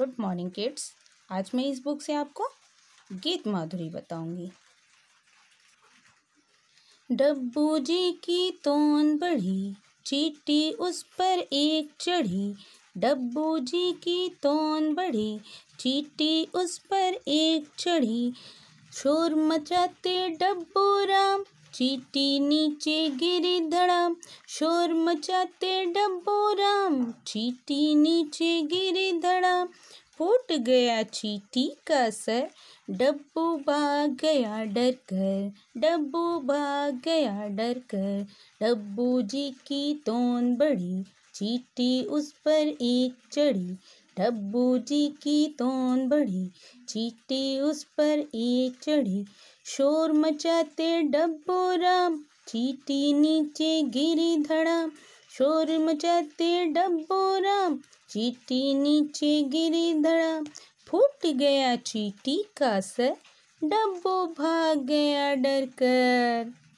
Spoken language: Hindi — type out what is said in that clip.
गुड मॉर्निंग किड्स आज मैं इस बुक से आपको गीत माधुरी बताऊंगी डब्बू जी की तोन बढ़ी चीटी उस पर एक चढ़ी डब्बू जी की तोन बढ़ी चीटी उस पर एक चढ़ी शोर मचाते डब्बू राम चीटी नीचे गिरी धड़ा शोर मचाते राम चीटी नीचे गिरी धड़ा फूट गया चीटी का सर डब्बू भाग गया डर कर डब्बू भाग गया डर कर डब्बू जी की तोन बड़ी चीटी उस पर एक चढ़ी डब्बू जी की तोन बढ़ी चीटी उस पर एक चढ़ी शोर मचाते डब्बो राम चीटी नीचे गिरी धड़ाम शोर मचाते डब्बो राम चीटी नीचे गिरी धड़ाम फूट गया चीटी का सर डब्बो भाग गया डर कर